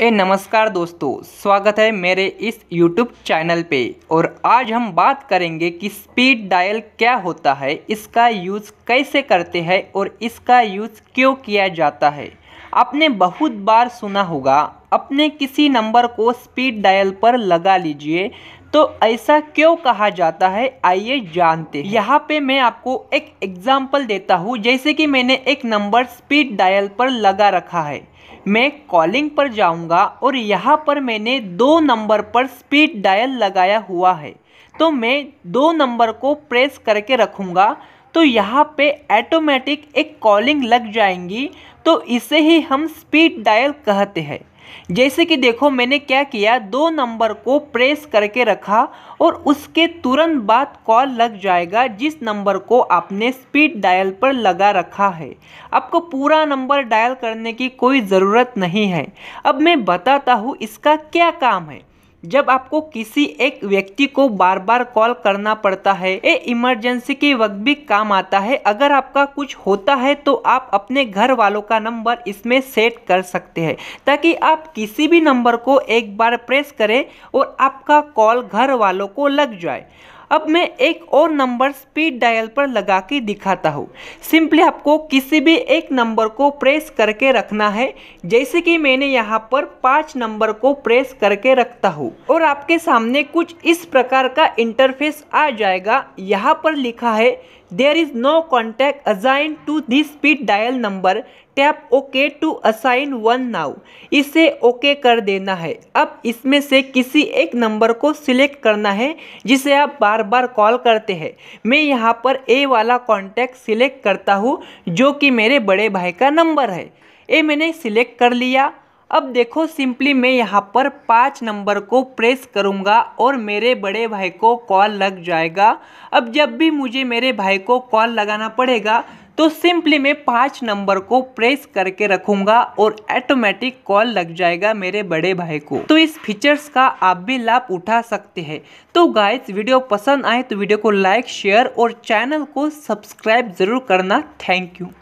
ए नमस्कार दोस्तों स्वागत है मेरे इस YouTube चैनल पे और आज हम बात करेंगे कि स्पीड डायल क्या होता है इसका यूज़ कैसे करते हैं और इसका यूज़ क्यों किया जाता है आपने बहुत बार सुना होगा अपने किसी नंबर को स्पीड डायल पर लगा लीजिए तो ऐसा क्यों कहा जाता है आइए जानते हैं यहाँ पे मैं आपको एक एग्जाम्पल देता हूँ जैसे कि मैंने एक नंबर स्पीड डायल पर लगा रखा है मैं कॉलिंग पर जाऊंगा और यहाँ पर मैंने दो नंबर पर स्पीड डायल लगाया हुआ है तो मैं दो नंबर को प्रेस करके रखूँगा तो यहाँ पे ऐटोमेटिक एक कॉलिंग लग जाएंगी तो इसे ही हम स्पीड डायल कहते हैं जैसे कि देखो मैंने क्या किया दो नंबर को प्रेस करके रखा और उसके तुरंत बाद कॉल लग जाएगा जिस नंबर को आपने स्पीड डायल पर लगा रखा है आपको पूरा नंबर डायल करने की कोई ज़रूरत नहीं है अब मैं बताता हूँ इसका क्या काम है जब आपको किसी एक व्यक्ति को बार बार कॉल करना पड़ता है ये इमरजेंसी के वक्त भी काम आता है अगर आपका कुछ होता है तो आप अपने घर वालों का नंबर इसमें सेट कर सकते हैं ताकि आप किसी भी नंबर को एक बार प्रेस करें और आपका कॉल घर वालों को लग जाए अब मैं एक और नंबर स्पीड डायल पर लगा के दिखाता हूँ सिंपली आपको किसी भी एक नंबर को प्रेस करके रखना है जैसे कि मैंने यहाँ पर पाँच नंबर को प्रेस करके रखता हूँ और आपके सामने कुछ इस प्रकार का इंटरफेस आ जाएगा यहाँ पर लिखा है there is no contact assign to this speed dial number tap okay to assign one now इसे ओके okay कर देना है अब इसमें से किसी एक नंबर को सिलेक्ट करना है जिसे आप बार बार कॉल करते हैं मैं यहाँ पर ए वाला कॉन्टैक्ट सिलेक्ट करता हूँ जो कि मेरे बड़े भाई का नंबर है ए मैंने सिलेक्ट कर लिया अब देखो सिंपली मैं यहाँ पर पाँच नंबर को प्रेस करूँगा और मेरे बड़े भाई को कॉल लग जाएगा अब जब भी मुझे मेरे भाई को कॉल लगाना पड़ेगा तो सिंपली मैं पाँच नंबर को प्रेस करके रखूँगा और ऑटोमेटिक कॉल लग जाएगा मेरे बड़े भाई को तो इस फीचर्स का आप भी लाभ उठा सकते हैं तो गाइस वीडियो पसंद आए तो वीडियो को लाइक शेयर और चैनल को सब्सक्राइब ज़रूर करना थैंक यू